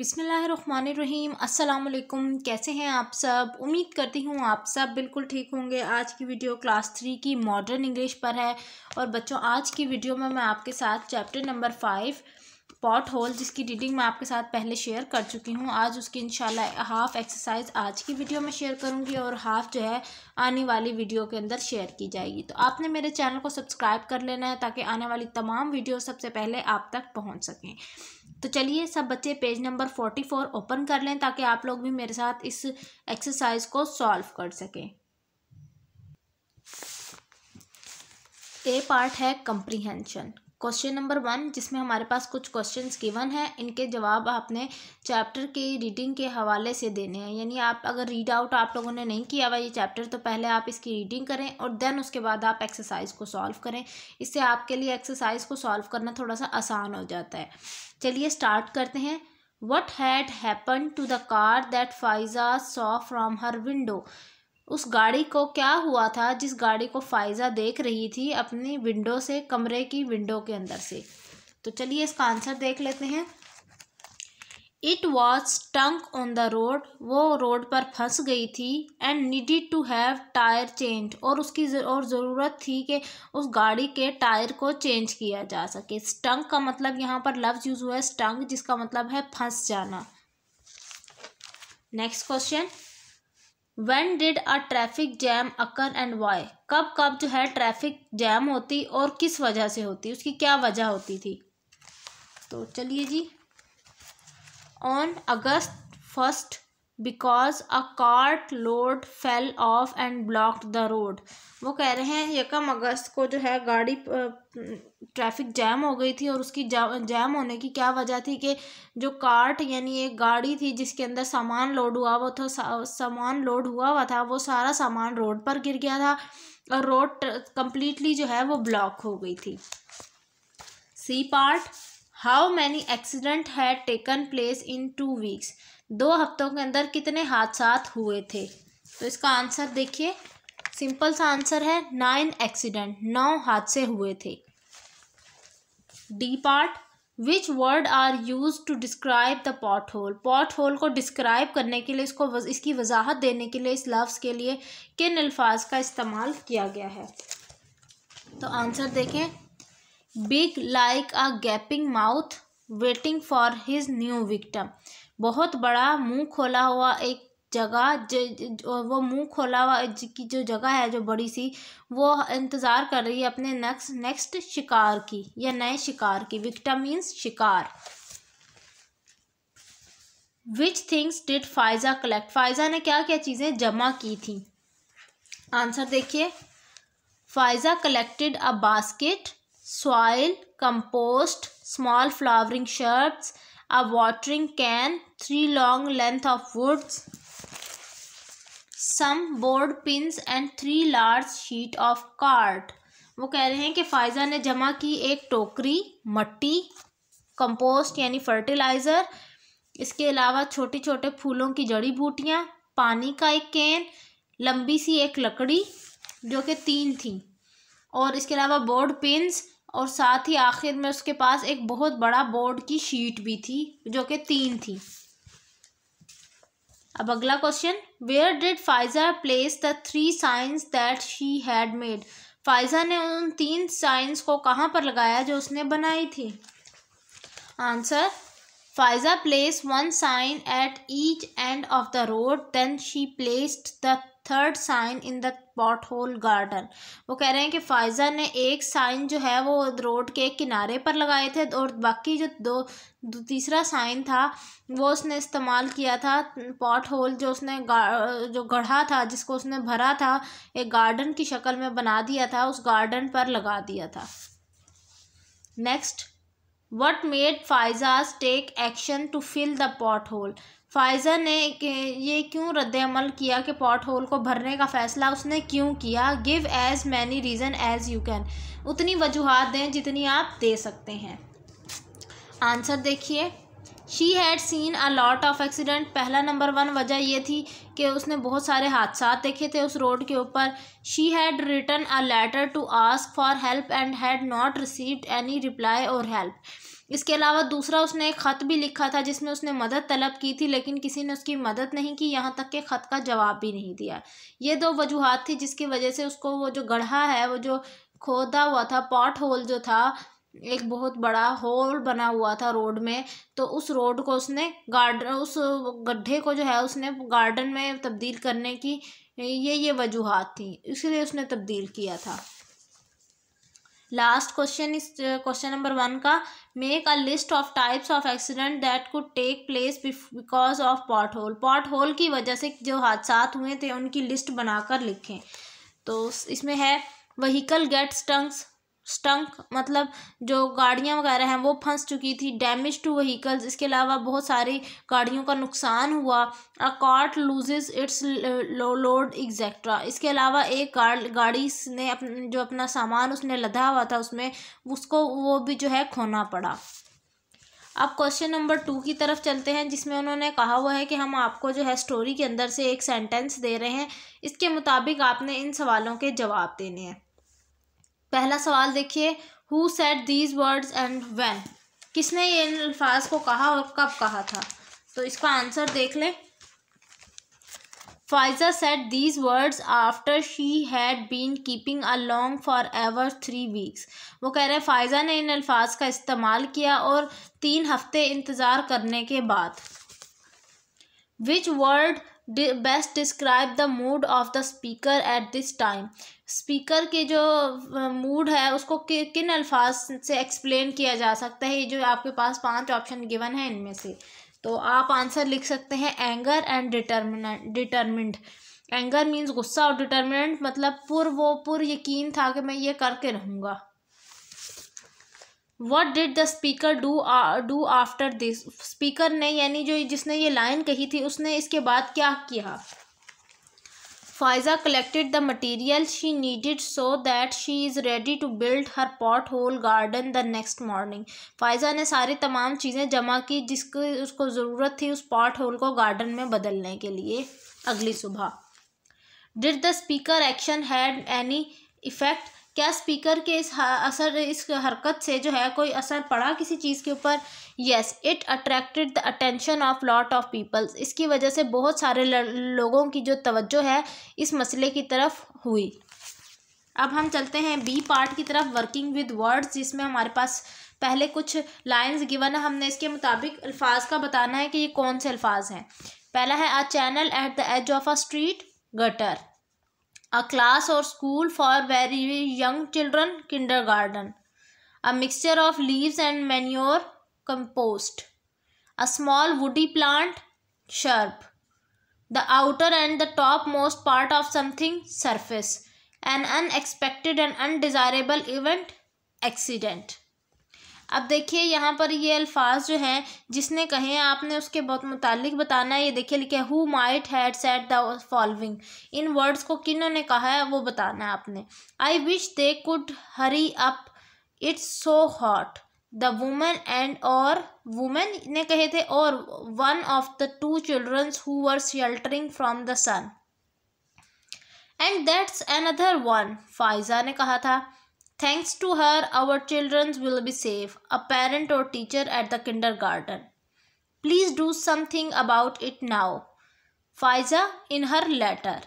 बिसमीम अस्सलाम कैसे हैं आप सब उम्मीद करती हूँ आप सब बिल्कुल ठीक होंगे आज की वीडियो क्लास थ्री की मॉडर्न इंग्लिश पर है और बच्चों आज की वीडियो में मैं आपके साथ chapter number five pothole जिसकी रीडिंग मैं आपके साथ पहले शेयर कर चुकी हूँ आज उसकी इंशाल्लाह हाफ़ एक्सरसाइज आज की वीडियो में शेयर करूँगी और हाफ़ जो है आने वाली वीडियो के अंदर शेयर की जाएगी तो आपने मेरे चैनल को सब्सक्राइब कर लेना है ताकि आने वाली तमाम वीडियो सबसे पहले आप तक पहुँच सकें तो चलिए सब बच्चे page number forty four open कर लें ताकि आप लोग भी मेरे साथ इस एक्सरसाइज को सॉल्व कर सकें ए पार्ट है कंप्रीहेंशन क्वेश्चन नंबर वन जिसमें हमारे पास कुछ क्वेश्चन गिवन हैं इनके जवाब आपने चैप्टर की रीडिंग के हवाले से देने हैं यानी आप अगर रीड आउट आप लोगों ने नहीं किया हुआ ये चैप्टर तो पहले आप इसकी रीडिंग करें और देन उसके बाद आप एक्सरसाइज को सॉल्व करें इससे आपके लिए एक्सरसाइज को सॉल्व करना थोड़ा सा आसान हो जाता है चलिए स्टार्ट करते हैं what had happen to the car that Faiza saw from her window उस गाड़ी को क्या हुआ था जिस गाड़ी को फाइजा देख रही थी अपनी विंडो से कमरे की विंडो के अंदर से तो चलिए इसका आंसर देख लेते हैं इट वॉज टंक ऑन द रोड वो रोड पर फंस गई थी and needed to have tyre change और उसकी और ज़रूरत थी कि उस गाड़ी के टायर को चेंज किया जा सके स्टंक का मतलब यहाँ पर लफ्ज़ यूज़ हुआ है स्टंक जिसका मतलब है फंस जाना next question one did a traffic jam occur and why कब कब जो है ट्रैफिक जैम होती और किस वजह से होती उसकी क्या वजह होती थी तो चलिए जी on August first because a cart load fell off and blocked the road वो कह रहे हैं यकम अगस्त को जो है गाड़ी ट्रैफिक जैम हो गई थी और उसकी जैम होने की क्या वजह थी कि जो कार्ट यानी एक गाड़ी थी जिसके अंदर सामान लोड हुआ वो था सामान लोड हुआ हुआ था वो सारा सामान रोड पर गिर गया था और रोड कम्प्लीटली जो है वो ब्लॉक हो गई थी C part how many accident had taken place in two weeks दो हफ्तों के अंदर कितने हादसा हुए थे तो इसका आंसर देखिए सिंपल सा आंसर है नाइन एक्सीडेंट नौ हादसे हुए थे D part which word are use to describe the pot whole pot pothole को डिस्क्राइब करने के लिए इसको वज, इसकी वजाहत देने के लिए इस लफ्ज़ के लिए किन अल्फाज का इस्तेमाल किया गया है तो आंसर देखें big like a gaping mouth waiting for his new victim बहुत बड़ा मुंह खोला हुआ एक जगह जो वो मुंह खोला हुआ की जो जगह है जो बड़ी सी वो इंतज़ार कर रही है अपने नेक्स्ट नेक्स्ट शिकार की या नए शिकार की विक्टा मीन्स शिकार which things did Faiza collect Faiza ने क्या क्या चीज़ें जमा की थी आंसर देखिए Faiza collected a basket soil compost small flowering shoots a watering can, three long length of woods, some board pins and three large sheet of cart. वो कह रहे हैं कि फायजा ने जमा की एक टोकरी मट्टी कंपोस्ट यानी फर्टिलाइज़र इसके अलावा छोटे छोटे फूलों की जड़ी बूटियाँ पानी का एक कैन लंबी सी एक लकड़ी जो कि तीन थी और इसके अलावा बोर्ड पिंस और साथ ही आखिर में उसके पास एक बहुत बड़ा बोर्ड की शीट भी थी जो कि तीन थी अब अगला question where did Faiza place the three signs that she had made Faiza ने उन तीन साइंस को कहाँ पर लगाया जो उसने बनाई थी answer Faiza place one sign at each end of the road then she placed the third sign in the pot hole garden वो कह रहे हैं कि फायजा ने एक साइन जो है वो रोड के किनारे पर लगाए थे और बाकी जो दो, दो तीसरा साइन था वो उसने इस्तेमाल किया था पॉट होल जो उसने जो गढ़ा था जिसको उसने भरा था एक गार्डन की शक्ल में बना दिया था उस गार्डन पर लगा दिया था next what made Faiza's take action to fill the pot hole Faiza ने ये क्यों रद्दमल किया कि पॉट होल को भरने का फ़ैसला उसने क्यों किया give as many reason as you can उतनी वजूहत दें जितनी आप दे सकते हैं आंसर देखिए she had seen a lot of accident पहला नंबर वन वजह ये थी कि उसने बहुत सारे हादसा देखे थे उस रोड के ऊपर she had written a letter to ask for help and had not received any reply or help इसके अलावा दूसरा उसने एक ख़त भी लिखा था जिसमें उसने मदद तलब की थी लेकिन किसी ने उसकी मदद नहीं की यहाँ तक के ख़त का जवाब भी नहीं दिया ये दो वजूहत थी जिसकी वजह से उसको वो जो गढ़ा है वो जो खोदा हुआ था पॉट होल जो था एक बहुत बड़ा होल बना हुआ था रोड में तो उस रोड को उसने गार्डन उस गड्ढे को जो है उसने गार्डन में तब्दील करने की ये ये वजूहत थी इसलिए उसने तब्दील किया था लास्ट क्वेश्चन इस क्वेश्चन नंबर वन का make a list of types of accident that could take place because of pot whole pot hole की वजह से जो हादसा हुए थे उनकी लिस्ट बनाकर लिखें तो इसमें है वहीकल गेट्स टंग्स स्टंक मतलब जो गाड़ियाँ वगैरह हैं वो फंस चुकी थी डैमेज टू व्हीकल्स इसके अलावा बहुत सारी गाड़ियों का नुकसान हुआ a cart loses its load etcetera इसके अलावा एक गाड़ी ने अप जो अपना सामान उसने लदा हुआ था उसमें उसको वो भी जो है खोना पड़ा अब क्वेश्चन नंबर टू की तरफ चलते हैं जिसमें उन्होंने कहा हुआ है कि हम आपको जो है स्टोरी के अंदर से एक सेंटेंस दे रहे हैं इसके मुताबिक आपने इन सवालों के जवाब देने हैं पहला सवाल देखिए who said these words and when किसने ये इन अल्फाज को कहा और कब कहा था तो इसका आंसर देख लें Faiza said these words after she had been keeping a long for ever three weeks वो कह रहे हैं फाइजा ने इन अल्फाज का इस्तेमाल किया और तीन हफ्ते इंतज़ार करने के बाद which word best describe the mood of the speaker at this time speaker के जो मूड है उसको कि, किन अल्फाज से एक्सप्लेन किया जा सकता है ये जो आपके पास पांच ऑप्शन गिवन है इनमें से तो आप आंसर लिख सकते हैं anger and determinant determined anger means गुस्सा और डिटर्मिनेंट मतलब पुर वो पुर यकीन था कि मैं ये करके रहूँगा what did the speaker do do after this speaker ने यानी जो जिसने ये लाइन कही थी उसने इसके बाद क्या किया Faiza collected the material she needed so that she is ready to build her pot hole garden the next morning Faiza ने सारी तमाम चीज़ें जमा की जिसकी उसको ज़रूरत थी उस पॉट होल को गार्डन में बदलने के लिए अगली सुबह did the speaker action had any effect क्या स्पीकर के इस असर इस हरकत से जो है कोई असर पड़ा किसी चीज़ के ऊपर yes it attracted the attention of lot of peoples इसकी वजह से बहुत सारे लोगों की जो तवज्जो है इस मसले की तरफ हुई अब हम चलते हैं बी पार्ट की तरफ वर्किंग विद वर्ड्स जिसमें हमारे पास पहले कुछ लाइंस गिवन है हमने इसके मुताबिक अल्फाज का बताना है कि ये कौन से अल्फाज हैं पहला है a channel at the edge of a street gutter a class or school for very young children, kindergarten. A mixture of leaves and manure, compost. A small woody plant, shrub. The outer and the topmost part of something, surface. An unexpected and undesirable event, accident. अब देखिए यहाँ पर ये अल्फाज जो हैं जिसने कहे आपने उसके बहुत मुतालिक बताना है ये देखिए लिखे who might had said the following in words को किनों ने कहा है वो बताना है आपने I wish they could hurry up it's so hot the women and और वुमेन ने कहे थे और one of the two childrens who were sheltering from the sun and that's other one Faiza ने कहा था Thanks to her, our children will be safe, a parent or teacher at the kindergarten. Please do something about it now. Faiza in her letter.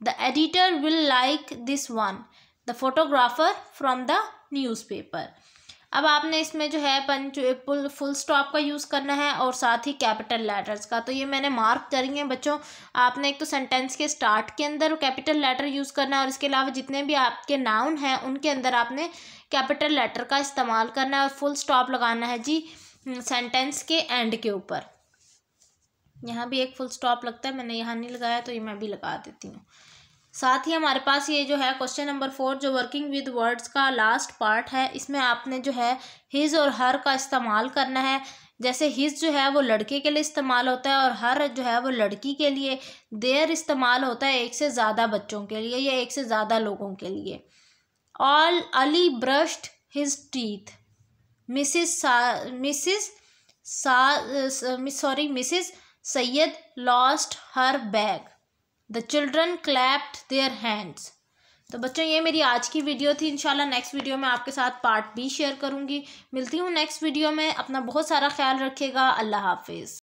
The editor will like this one. The photographer from the newspaper. अब आपने इसमें जो है पंच full stop का use करना है और साथ ही कैपिटल लेटर्स का तो ये मैंने मार्क करी है बच्चों आपने एक तो सेंटेंस के स्टार्ट के अंदर कैपिटल लेटर यूज़ करना है और इसके अलावा जितने भी आपके नाउन हैं उनके अंदर आपने कैपिटल लेटर का इस्तेमाल करना है और फुल स्टॉप लगाना है जी सेंटेंस हम्म, के एंड के ऊपर यहाँ भी एक फुल स्टॉप लगता है मैंने यहाँ नहीं लगाया तो ये मैं भी लगा देती हूँ साथ ही हमारे पास ये जो है क्वेश्चन नंबर फोर जो वर्किंग विद वर्ड्स का लास्ट पार्ट है इसमें आपने जो है हिज और हर का इस्तेमाल करना है जैसे हिज जो है वो लड़के के लिए इस्तेमाल होता है और हर जो है वो लड़की के लिए देयर इस्तेमाल होता है एक से ज़्यादा बच्चों के लिए या एक से ज़्यादा लोगों के लिए all Ali brushed his teeth Mrs Mrs सा sorry Mrs Syed lost her bag the children clapped their hands तो बच्चों ये मेरी आज की वीडियो थी इंशाल्लाह नेक्स्ट वीडियो में आपके साथ पार्ट बी शेयर करूँगी मिलती हूँ नेक्स्ट वीडियो में अपना बहुत सारा ख्याल रखिएगा अल्लाह हाफिज़